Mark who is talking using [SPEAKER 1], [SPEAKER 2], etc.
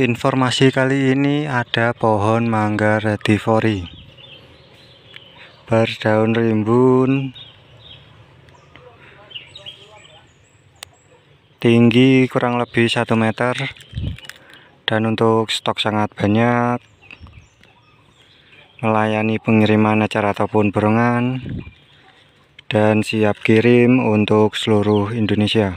[SPEAKER 1] Informasi kali ini ada pohon mangga redivori berdaun rimbun tinggi kurang lebih 1 meter dan untuk stok sangat banyak melayani pengiriman acara ataupun borongan dan siap kirim untuk seluruh Indonesia